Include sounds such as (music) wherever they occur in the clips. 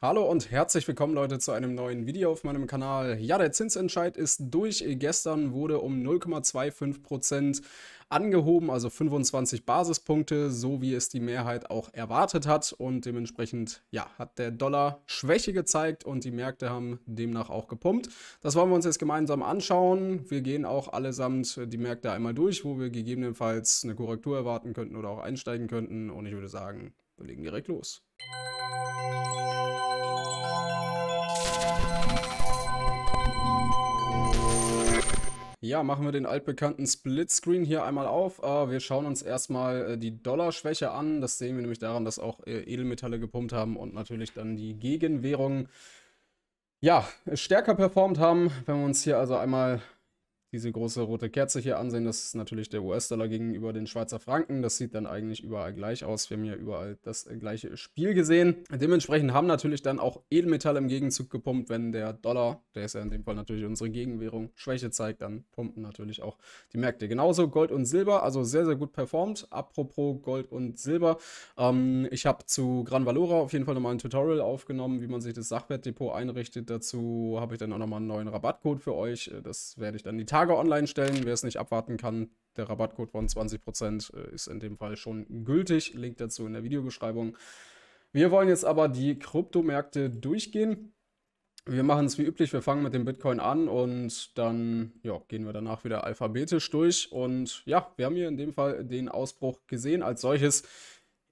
Hallo und herzlich willkommen Leute zu einem neuen Video auf meinem Kanal. Ja, der Zinsentscheid ist durch. Gestern wurde um 0,25% angehoben, also 25 Basispunkte, so wie es die Mehrheit auch erwartet hat. Und dementsprechend ja, hat der Dollar Schwäche gezeigt und die Märkte haben demnach auch gepumpt. Das wollen wir uns jetzt gemeinsam anschauen. Wir gehen auch allesamt die Märkte einmal durch, wo wir gegebenenfalls eine Korrektur erwarten könnten oder auch einsteigen könnten. Und ich würde sagen, wir legen direkt los. Musik ja, machen wir den altbekannten Splitscreen hier einmal auf. Äh, wir schauen uns erstmal äh, die Dollarschwäche an. Das sehen wir nämlich daran, dass auch äh, Edelmetalle gepumpt haben und natürlich dann die Gegenwährungen ja, stärker performt haben. Wenn wir uns hier also einmal diese große rote Kerze hier ansehen, das ist natürlich der US-Dollar gegenüber den Schweizer Franken. Das sieht dann eigentlich überall gleich aus. Wir haben ja überall das äh, gleiche Spiel gesehen. Dementsprechend haben natürlich dann auch Edelmetall im Gegenzug gepumpt, wenn der Dollar, der ist ja in dem Fall natürlich unsere Gegenwährung, Schwäche zeigt, dann pumpen natürlich auch die Märkte. Genauso Gold und Silber, also sehr, sehr gut performt. Apropos Gold und Silber, ähm, ich habe zu Gran Valora auf jeden Fall nochmal ein Tutorial aufgenommen, wie man sich das Sachwertdepot einrichtet. Dazu habe ich dann auch nochmal einen neuen Rabattcode für euch. Äh, das werde ich dann die Tage Tage online stellen. Wer es nicht abwarten kann, der Rabattcode von 20% äh, ist in dem Fall schon gültig. Link dazu in der Videobeschreibung. Wir wollen jetzt aber die Kryptomärkte durchgehen. Wir machen es wie üblich, wir fangen mit dem Bitcoin an und dann ja, gehen wir danach wieder alphabetisch durch. Und ja, wir haben hier in dem Fall den Ausbruch gesehen. Als solches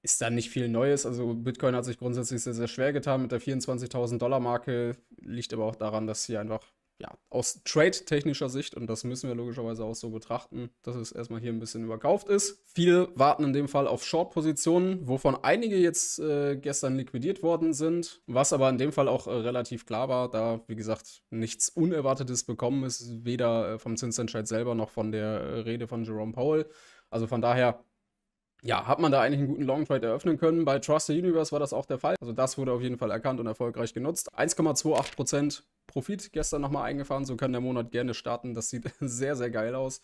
ist da nicht viel Neues. Also Bitcoin hat sich grundsätzlich sehr, sehr schwer getan mit der 24.000 Dollar Marke. Liegt aber auch daran, dass hier einfach ja, aus trade-technischer Sicht, und das müssen wir logischerweise auch so betrachten, dass es erstmal hier ein bisschen überkauft ist. Viele warten in dem Fall auf Short-Positionen, wovon einige jetzt äh, gestern liquidiert worden sind, was aber in dem Fall auch äh, relativ klar war, da, wie gesagt, nichts Unerwartetes bekommen ist, weder äh, vom Zinsentscheid selber noch von der äh, Rede von Jerome Powell. Also von daher ja, hat man da eigentlich einen guten Long Trade eröffnen können. Bei Trust the Universe war das auch der Fall. Also das wurde auf jeden Fall erkannt und erfolgreich genutzt. 1,28% Profit gestern nochmal eingefahren. So kann der Monat gerne starten. Das sieht (laughs) sehr, sehr geil aus.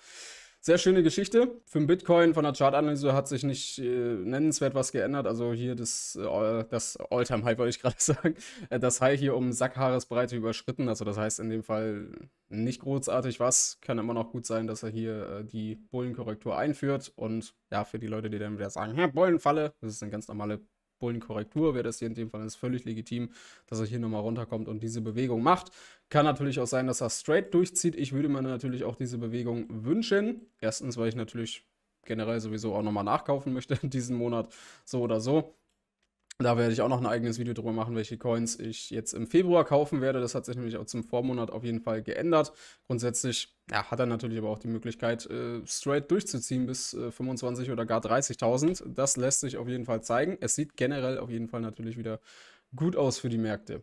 Sehr schöne Geschichte. Für den Bitcoin von der Chartanalyse hat sich nicht äh, nennenswert was geändert. Also hier das, äh, das Alltime high wollte ich gerade (laughs) sagen. Äh, das High hier um Sackhaaresbreite überschritten. Also das heißt in dem Fall nicht großartig was. Kann immer noch gut sein, dass er hier äh, die Bullenkorrektur einführt. Und ja, für die Leute, die dann wieder sagen, Bullenfalle, das ist eine ganz normale Bullenkorrektur wäre das hier in dem Fall ist völlig legitim, dass er hier nochmal runterkommt und diese Bewegung macht. Kann natürlich auch sein, dass er straight durchzieht. Ich würde mir natürlich auch diese Bewegung wünschen. Erstens, weil ich natürlich generell sowieso auch nochmal nachkaufen möchte (laughs) diesen Monat, so oder so. Da werde ich auch noch ein eigenes Video darüber machen, welche Coins ich jetzt im Februar kaufen werde. Das hat sich nämlich auch zum Vormonat auf jeden Fall geändert. Grundsätzlich ja, hat er natürlich aber auch die Möglichkeit, äh, straight durchzuziehen bis äh, 25 oder gar 30.000. Das lässt sich auf jeden Fall zeigen. Es sieht generell auf jeden Fall natürlich wieder gut aus für die Märkte.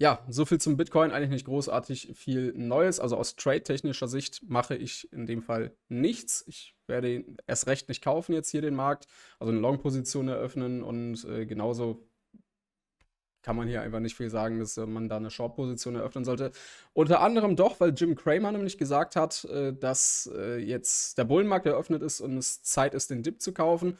Ja, so viel zum Bitcoin. Eigentlich nicht großartig viel Neues. Also aus trade-technischer Sicht mache ich in dem Fall nichts. Ich werde erst recht nicht kaufen jetzt hier den Markt. Also eine Long-Position eröffnen und äh, genauso kann man hier einfach nicht viel sagen, dass äh, man da eine Short-Position eröffnen sollte. Unter anderem doch, weil Jim Cramer nämlich gesagt hat, äh, dass äh, jetzt der Bullenmarkt eröffnet ist und es Zeit ist, den Dip zu kaufen.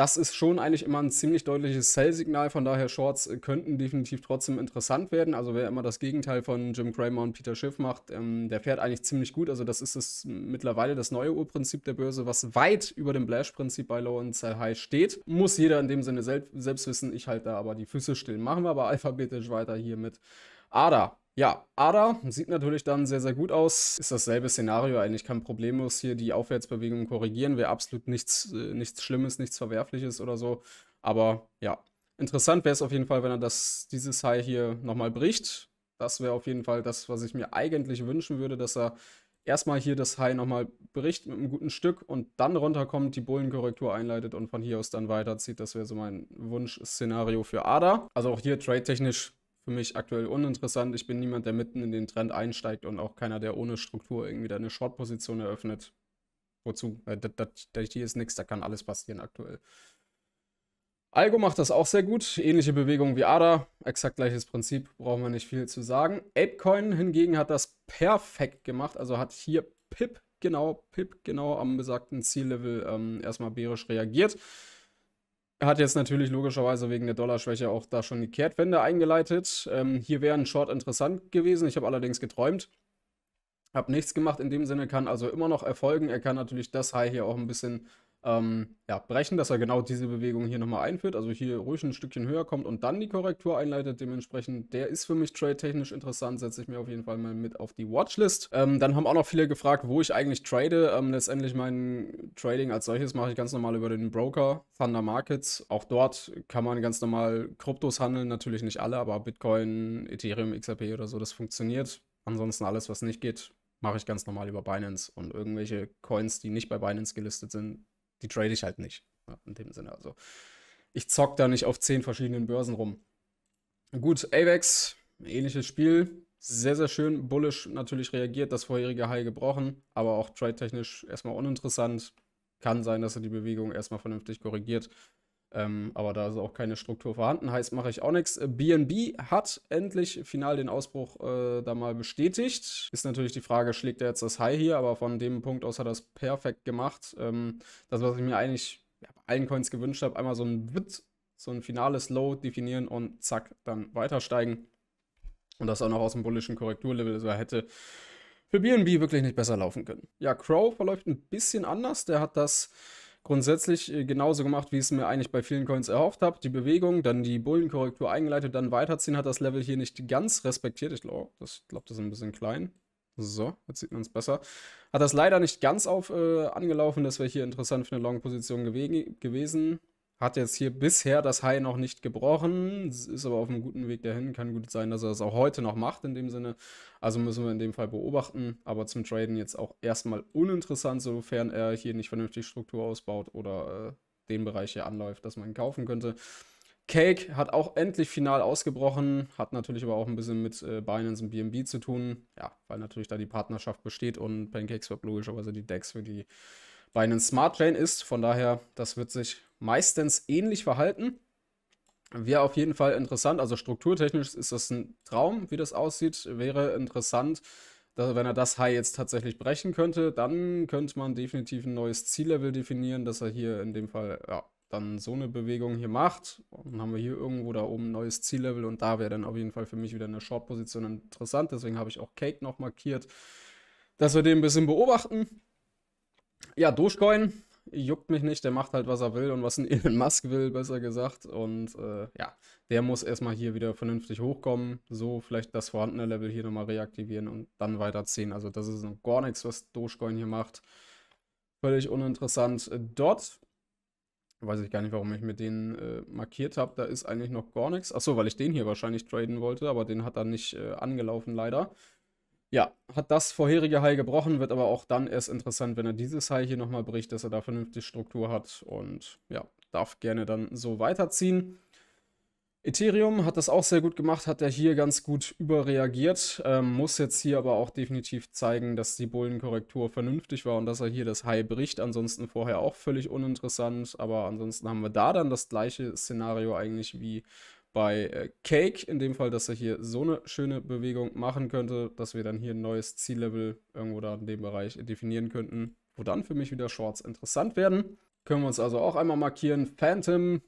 Das ist schon eigentlich immer ein ziemlich deutliches Sell-Signal, von daher Shorts äh, könnten definitiv trotzdem interessant werden. Also wer immer das Gegenteil von Jim Cramer und Peter Schiff macht, ähm, der fährt eigentlich ziemlich gut. Also das ist es mittlerweile das neue Urprinzip der Börse, was weit über dem Blash-Prinzip bei Low und Sell High steht. Muss jeder in dem Sinne selbst, selbst wissen, ich halte da aber die Füße still. Machen wir aber alphabetisch weiter hier mit ADA. Ja, Ada sieht natürlich dann sehr, sehr gut aus. Ist dasselbe Szenario eigentlich. Kann problemlos hier die Aufwärtsbewegung korrigieren. Wäre absolut nichts, äh, nichts Schlimmes, nichts Verwerfliches oder so. Aber ja, interessant wäre es auf jeden Fall, wenn er das, dieses High hier nochmal bricht. Das wäre auf jeden Fall das, was ich mir eigentlich wünschen würde, dass er erstmal hier das High nochmal bricht mit einem guten Stück und dann runterkommt, die Bullenkorrektur einleitet und von hier aus dann weiterzieht. Das wäre so mein Wunschszenario für Ada. Also auch hier trade-technisch für mich aktuell uninteressant. Ich bin niemand, der mitten in den Trend einsteigt und auch keiner, der ohne Struktur irgendwie eine Short-Position eröffnet. Wozu? Äh, das, das hier ist nichts, da kann alles passieren aktuell. Algo macht das auch sehr gut. Ähnliche Bewegung wie ADA. Exakt gleiches Prinzip, brauchen wir nicht viel zu sagen. Apecoin hingegen hat das perfekt gemacht. Also hat hier PIP genau, PIP genau am besagten Ziellevel ähm, erstmal bärisch reagiert. Hat jetzt natürlich logischerweise wegen der Dollarschwäche auch da schon die Kehrtwende eingeleitet. Ähm, hier wäre ein Short interessant gewesen. Ich habe allerdings geträumt. Habe nichts gemacht. In dem Sinne kann also immer noch erfolgen. Er kann natürlich das High hier auch ein bisschen ähm, ja, brechen, dass er genau diese Bewegung hier nochmal einführt, also hier ruhig ein Stückchen höher kommt und dann die Korrektur einleitet. Dementsprechend, der ist für mich trade-technisch interessant, setze ich mir auf jeden Fall mal mit auf die Watchlist. Ähm, dann haben auch noch viele gefragt, wo ich eigentlich trade. Ähm, letztendlich mein Trading als solches mache ich ganz normal über den Broker Thunder Markets. Auch dort kann man ganz normal Kryptos handeln, natürlich nicht alle, aber Bitcoin, Ethereum, XRP oder so, das funktioniert. Ansonsten alles, was nicht geht, mache ich ganz normal über Binance und irgendwelche Coins, die nicht bei Binance gelistet sind, die trade ich halt nicht. Ja, in dem Sinne, also. Ich zock da nicht auf zehn verschiedenen Börsen rum. Gut, AVEX, ähnliches Spiel. Sehr, sehr schön. Bullish natürlich reagiert, das vorherige High gebrochen, aber auch trade-technisch erstmal uninteressant. Kann sein, dass er die Bewegung erstmal vernünftig korrigiert. Ähm, aber da ist auch keine Struktur vorhanden. Heißt, mache ich auch nichts. BNB äh, hat endlich final den Ausbruch äh, da mal bestätigt. Ist natürlich die Frage, schlägt er jetzt das High hier? Aber von dem Punkt aus hat er es perfekt gemacht. Ähm, das, was ich mir eigentlich ja, bei allen Coins gewünscht habe, einmal so ein Wit, so ein finales Low definieren und zack, dann weiter steigen. Und das auch noch aus dem bullischen Korrekturlevel. Also er hätte für BNB wirklich nicht besser laufen können. Ja, Crow verläuft ein bisschen anders. Der hat das grundsätzlich äh, genauso gemacht, wie ich es mir eigentlich bei vielen Coins erhofft habe. Die Bewegung, dann die Bullenkorrektur eingeleitet, dann weiterziehen. Hat das Level hier nicht ganz respektiert. Ich glaube, das, glaub, das ist ein bisschen klein. So, jetzt sieht man es besser. Hat das leider nicht ganz auf äh, angelaufen. Das wäre hier interessant für eine Long-Position gewesen. Hat jetzt hier bisher das High noch nicht gebrochen, ist aber auf einem guten Weg dahin. Kann gut sein, dass er das auch heute noch macht in dem Sinne. Also müssen wir in dem Fall beobachten. Aber zum Traden jetzt auch erstmal uninteressant, sofern er hier nicht vernünftig Struktur ausbaut oder äh, den Bereich hier anläuft, dass man ihn kaufen könnte. Cake hat auch endlich final ausgebrochen, hat natürlich aber auch ein bisschen mit äh, Binance und BNB zu tun. Ja, weil natürlich da die Partnerschaft besteht und PancakeSwap logischerweise die Decks für die Binance Smart Chain ist. Von daher, das wird sich meistens ähnlich verhalten. Wäre auf jeden Fall interessant. Also strukturtechnisch ist das ein Traum, wie das aussieht. Wäre interessant, dass, wenn er das High jetzt tatsächlich brechen könnte, dann könnte man definitiv ein neues Ziellevel definieren, dass er hier in dem Fall ja, dann so eine Bewegung hier macht. Und dann haben wir hier irgendwo da oben ein neues Ziellevel und da wäre dann auf jeden Fall für mich wieder eine Short-Position interessant. Deswegen habe ich auch Cake noch markiert, dass wir den ein bisschen beobachten. Ja, Dogecoin juckt mich nicht, der macht halt, was er will und was ein (laughs) Elon Musk will, besser gesagt. Und äh, ja, der muss erstmal hier wieder vernünftig hochkommen, so vielleicht das vorhandene Level hier nochmal reaktivieren und dann weiterziehen. Also das ist noch gar nichts, was Dogecoin hier macht. Völlig uninteressant. Dot, weiß ich gar nicht, warum ich mit denen äh, markiert habe, da ist eigentlich noch gar nichts. Achso, weil ich den hier wahrscheinlich traden wollte, aber den hat er nicht äh, angelaufen leider. Ja, hat das vorherige High gebrochen, wird aber auch dann erst interessant, wenn er dieses High hier nochmal bricht, dass er da vernünftig Struktur hat und ja, darf gerne dann so weiterziehen. Ethereum hat das auch sehr gut gemacht, hat er hier ganz gut überreagiert, ähm, muss jetzt hier aber auch definitiv zeigen, dass die Bullenkorrektur vernünftig war und dass er hier das High bricht, ansonsten vorher auch völlig uninteressant, aber ansonsten haben wir da dann das gleiche Szenario eigentlich wie bei äh, Cake, in dem Fall, dass er hier so eine schöne Bewegung machen könnte, dass wir dann hier ein neues Ziellevel irgendwo da in dem Bereich definieren könnten, wo dann für mich wieder Shorts interessant werden. Können wir uns also auch einmal markieren. Phantom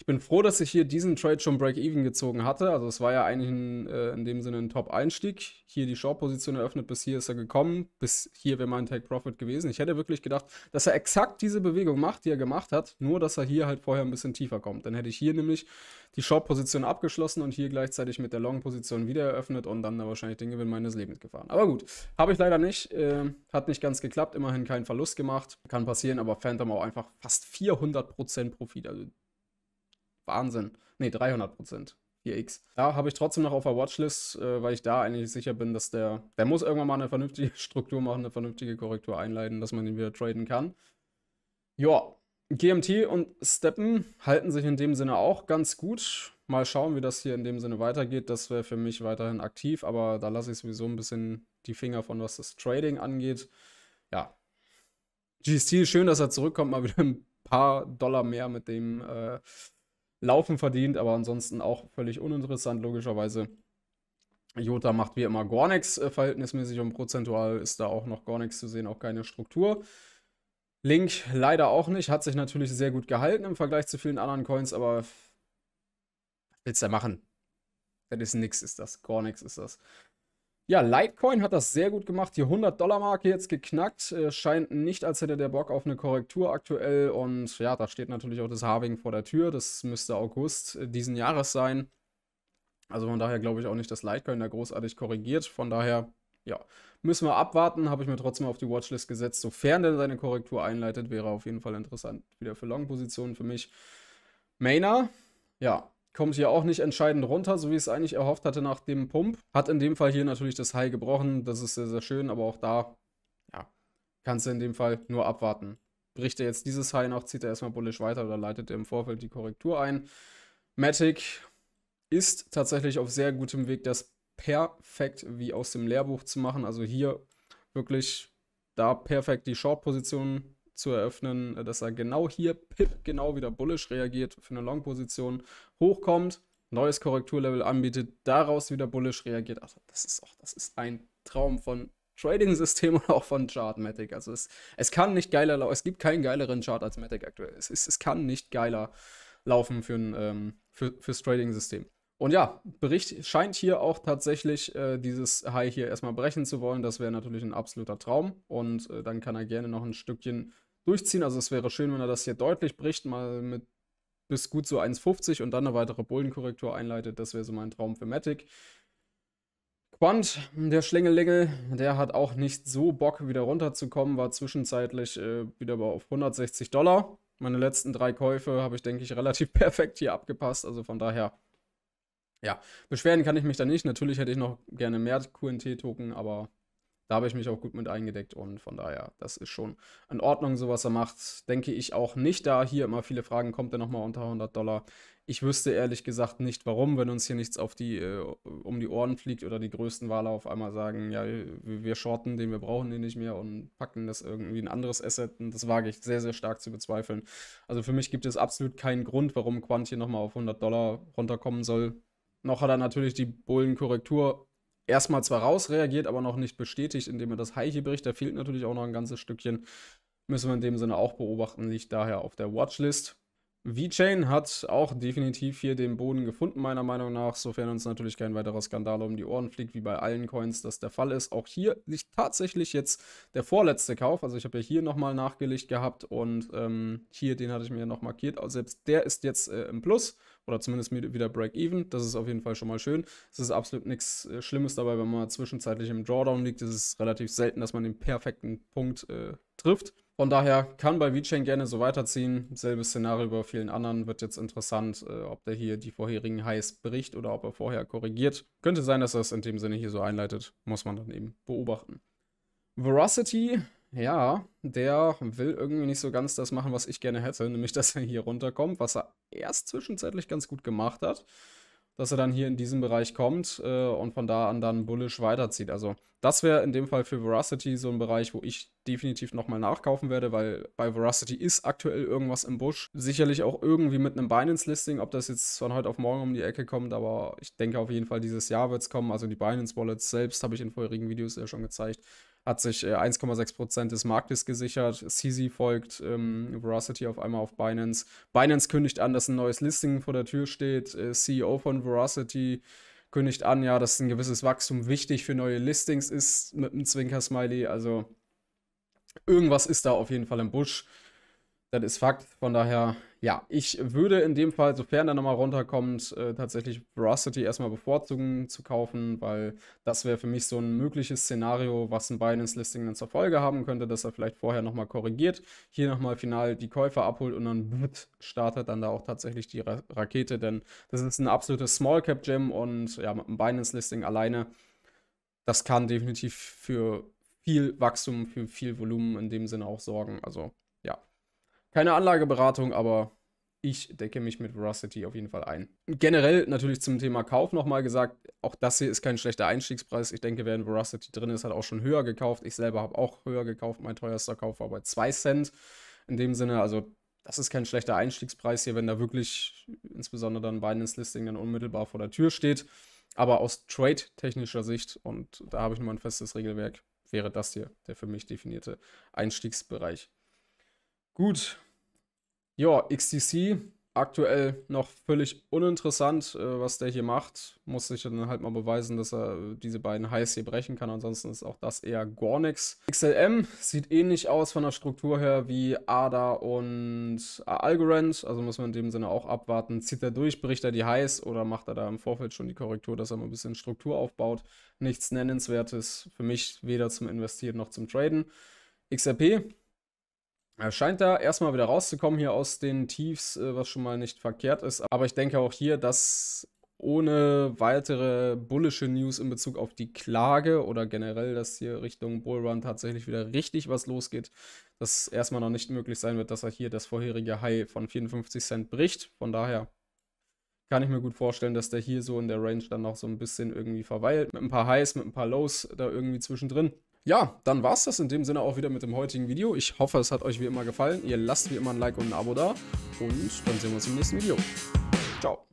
ich bin froh, dass ich hier diesen Trade schon Break-Even gezogen hatte. Also es war ja eigentlich ein, äh, in dem Sinne ein Top-Einstieg. Hier die Short-Position eröffnet, bis hier ist er gekommen. Bis hier wäre mein Take-Profit gewesen. Ich hätte wirklich gedacht, dass er exakt diese Bewegung macht, die er gemacht hat. Nur, dass er hier halt vorher ein bisschen tiefer kommt. Dann hätte ich hier nämlich die Short-Position abgeschlossen und hier gleichzeitig mit der Long-Position wieder eröffnet und dann da wahrscheinlich den Gewinn meines Lebens gefahren. Aber gut, habe ich leider nicht. Äh, hat nicht ganz geklappt. Immerhin keinen Verlust gemacht. Kann passieren, aber Phantom auch einfach fast 400% Profit. Also Wahnsinn. Ne, 300 Prozent. 4x. Da habe ich trotzdem noch auf der Watchlist, äh, weil ich da eigentlich sicher bin, dass der, der muss irgendwann mal eine vernünftige (laughs) Struktur machen, eine vernünftige Korrektur einleiten, dass man ihn wieder traden kann. Ja, GMT und Steppen halten sich in dem Sinne auch ganz gut. Mal schauen, wie das hier in dem Sinne weitergeht. Das wäre für mich weiterhin aktiv, aber da lasse ich sowieso ein bisschen die Finger von, was das Trading angeht. Ja. GST, schön, dass er zurückkommt, mal wieder ein paar Dollar mehr mit dem äh, Laufen verdient, aber ansonsten auch völlig uninteressant, logischerweise. Jota macht wie immer gar nichts äh, verhältnismäßig und prozentual ist da auch noch gar nichts zu sehen, auch keine Struktur. Link leider auch nicht, hat sich natürlich sehr gut gehalten im Vergleich zu vielen anderen Coins, aber willst du machen? Das ist nix, ist das. Gar nichts ist das. Ja, Litecoin hat das sehr gut gemacht. Die 100-Dollar-Marke jetzt geknackt. Äh, scheint nicht, als hätte der Bock auf eine Korrektur aktuell. Und ja, da steht natürlich auch das Harving vor der Tür. Das müsste August äh, diesen Jahres sein. Also von daher glaube ich auch nicht, dass Litecoin da großartig korrigiert. Von daher, ja, müssen wir abwarten. Habe ich mir trotzdem auf die Watchlist gesetzt. Sofern der seine Korrektur einleitet, wäre auf jeden Fall interessant. Wieder für Long-Positionen für mich. Mainer, ja, kommt hier auch nicht entscheidend runter, so wie ich es eigentlich erhofft hatte nach dem Pump. Hat in dem Fall hier natürlich das High gebrochen, das ist sehr, sehr schön, aber auch da, ja, kannst du in dem Fall nur abwarten. Bricht er jetzt dieses High noch, zieht er erstmal bullish weiter oder leitet er im Vorfeld die Korrektur ein. Matic ist tatsächlich auf sehr gutem Weg, das perfekt wie aus dem Lehrbuch zu machen. Also hier wirklich da perfekt die Short-Position zu eröffnen, äh, dass er genau hier Pip genau wieder bullish reagiert, für eine Long-Position hochkommt, neues Korrekturlevel anbietet, daraus wieder bullish reagiert. Ach, also das ist auch, das ist ein Traum von Trading-System (laughs) und auch von Chartmatic. Also es, es kann nicht geiler laufen. Es gibt keinen geileren Chart als Matic aktuell. Es, es, es kann nicht geiler laufen für ein ähm, für, fürs Trading-System. Und ja, Bericht scheint hier auch tatsächlich äh, dieses High hier erstmal brechen zu wollen. Das wäre natürlich ein absoluter Traum. Und äh, dann kann er gerne noch ein Stückchen durchziehen. Also es wäre schön, wenn er das hier deutlich bricht, mal mit bis gut so 1,50 und dann eine weitere Bullenkorrektur einleitet. Das wäre so mein Traum für Matic. Quant, der Schlingelinge, der hat auch nicht so Bock, wieder runterzukommen, war zwischenzeitlich äh, wieder auf 160 Dollar. Meine letzten drei Käufe habe ich, denke ich, (laughs) relativ perfekt hier abgepasst. Also von daher, ja, beschweren kann ich mich da nicht. Natürlich hätte ich noch gerne mehr QNT-Token, aber da habe ich mich auch gut mit eingedeckt und von daher, das ist schon in Ordnung, so was er macht. Denke ich auch nicht, da hier immer viele Fragen kommt, er nochmal unter 100 Dollar. Ich wüsste ehrlich gesagt nicht, warum, wenn uns hier nichts auf die, äh, um die Ohren fliegt oder die größten Wahler auf einmal sagen, ja, wir shorten den, wir brauchen den nicht mehr und packen das irgendwie ein anderes Asset. Und das wage ich sehr, sehr stark zu bezweifeln. Also für mich gibt es absolut keinen Grund, warum Quant hier nochmal auf 100 Dollar runterkommen soll. Noch hat er natürlich die Bullenkorrektur erstmal zwar rausreagiert, aber noch nicht bestätigt, indem er das Heiche bricht. Da fehlt natürlich auch noch ein ganzes Stückchen. Müssen wir in dem Sinne auch beobachten, liegt daher auf der Watchlist. VeChain hat auch definitiv hier den Boden gefunden, meiner Meinung nach, sofern uns natürlich kein weiterer Skandal um die Ohren fliegt, wie bei allen Coins das der Fall ist. Auch hier liegt tatsächlich jetzt der vorletzte Kauf, also ich habe ja hier nochmal nachgelegt gehabt und ähm, hier, den hatte ich mir ja noch markiert, also selbst der ist jetzt äh, im Plus oder zumindest wieder Break-Even, das ist auf jeden Fall schon mal schön. Es ist absolut nichts äh, Schlimmes dabei, wenn man zwischenzeitlich im Drawdown liegt, Es ist relativ selten, dass man den perfekten Punkt äh, trifft. Von daher kann bei VeChain gerne so weiterziehen. Selbes Szenario bei vielen anderen wird jetzt interessant, äh, ob der hier die vorherigen Highs bricht oder ob er vorher korrigiert. Könnte sein, dass er es in dem Sinne hier so einleitet. Muss man dann eben beobachten. Veracity, ja, der will irgendwie nicht so ganz das machen, was ich gerne hätte, nämlich dass er hier runterkommt, was er erst zwischenzeitlich ganz gut gemacht hat dass er dann hier in diesen Bereich kommt äh, und von da an dann bullish weiterzieht. Also das wäre in dem Fall für Veracity so ein Bereich, wo ich definitiv nochmal nachkaufen werde, weil bei Veracity ist aktuell irgendwas im Busch. Sicherlich auch irgendwie mit einem Binance-Listing, ob das jetzt von heute auf morgen um die Ecke kommt, aber ich denke auf jeden Fall, dieses Jahr wird es kommen. Also die Binance-Wallets selbst habe ich in vorherigen Videos ja schon gezeigt hat sich 1,6% äh, des Marktes gesichert. CZ folgt ähm, Veracity auf einmal auf Binance. Binance kündigt an, dass ein neues Listing vor der Tür steht. Äh, CEO von Veracity kündigt an, ja, dass ein gewisses Wachstum wichtig für neue Listings ist mit einem Zwinker-Smiley. Also irgendwas ist da auf jeden Fall im Busch. Das ist Fakt. Von daher, ja, ich würde in dem Fall, sofern er nochmal runterkommt, äh, tatsächlich Veracity erstmal bevorzugen zu kaufen, weil das wäre für mich so ein mögliches Szenario, was ein Binance-Listing dann zur Folge haben könnte, dass er vielleicht vorher nochmal korrigiert, hier nochmal final die Käufer abholt und dann startet dann da auch tatsächlich die Ra Rakete, denn das ist ein absolutes small cap gym und ja, mit einem Binance-Listing alleine, das kann definitiv für viel Wachstum, für viel Volumen in dem Sinne auch sorgen. Also keine Anlageberatung, aber ich decke mich mit Veracity auf jeden Fall ein. Generell natürlich zum Thema Kauf nochmal gesagt, auch das hier ist kein schlechter Einstiegspreis. Ich denke, wer in Veracity drin ist, hat auch schon höher gekauft. Ich selber habe auch höher gekauft. Mein teuerster Kauf war bei 2 Cent. In dem Sinne, also das ist kein schlechter Einstiegspreis hier, wenn da wirklich insbesondere dann Binance-Listing dann unmittelbar vor der Tür steht. Aber aus trade-technischer Sicht, und da habe ich nochmal ein festes Regelwerk, wäre das hier der für mich definierte Einstiegsbereich. Gut. Ja, XTC aktuell noch völlig uninteressant, äh, was der hier macht. Muss sich dann halt mal beweisen, dass er diese beiden Highs hier brechen kann. Ansonsten ist auch das eher gar nichts. XLM sieht ähnlich aus von der Struktur her wie ADA und äh, Algorand. Also muss man in dem Sinne auch abwarten. Zieht er durch, bricht er die Highs oder macht er da im Vorfeld schon die Korrektur, dass er mal ein bisschen Struktur aufbaut. Nichts Nennenswertes für mich weder zum Investieren noch zum Traden. XRP er scheint da erstmal wieder rauszukommen hier aus den Tiefs, äh, was schon mal nicht verkehrt ist. Aber ich denke auch hier, dass ohne weitere bullische News in Bezug auf die Klage oder generell, dass hier Richtung Bullrun tatsächlich wieder richtig was losgeht, dass erstmal noch nicht möglich sein wird, dass er hier das vorherige High von 54 Cent bricht. Von daher kann ich mir gut vorstellen, dass der hier so in der Range dann noch so ein bisschen irgendwie verweilt. Mit ein paar Highs, mit ein paar Lows da irgendwie zwischendrin. Ja, dann war es das in dem Sinne auch wieder mit dem heutigen Video. Ich hoffe, es hat euch wie immer gefallen. Ihr lasst wie immer ein Like und ein Abo da. Und dann sehen wir uns im nächsten Video. Ciao.